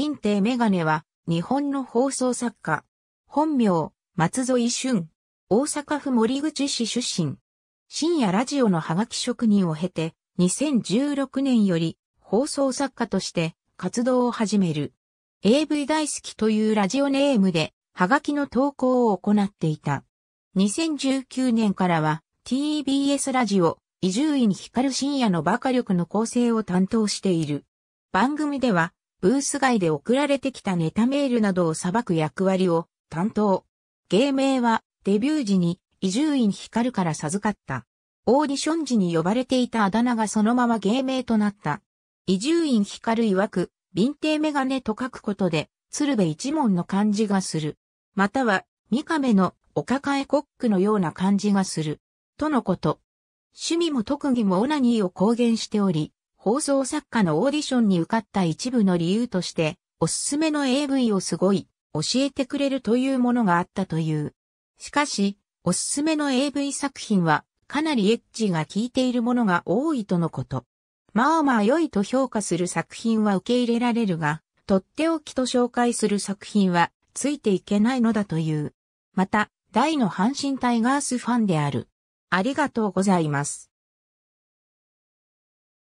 林亭メガネは、日本の放送作家。本名、松添俊。大阪府森口市出身。深夜ラジオのハガキ職人を経て、2016年より放送作家として活動を始める。AV 大好きというラジオネームで、ハガキの投稿を行っていた。2019年からは TBS ラジオ、伊集院光深夜のバカ力の構成を担当している。番組では、ブース外で送られてきたネタメールなどを裁く役割を担当。芸名はデビュー時に伊集院光から授かった。オーディション時に呼ばれていたあだ名がそのまま芸名となった。伊集院光曰く、ヴィンテーメガネと書くことで、鶴瓶一門の感じがする。または、三亀のお抱えコックのような感じがする。とのこと。趣味も特技もオナニーを公言しており、放送作家のオーディションに受かった一部の理由として、おすすめの AV をすごい、教えてくれるというものがあったという。しかし、おすすめの AV 作品は、かなりエッジが効いているものが多いとのこと。まあまあ良いと評価する作品は受け入れられるが、とっておきと紹介する作品は、ついていけないのだという。また、大の阪神タイガースファンである。ありがとうございます。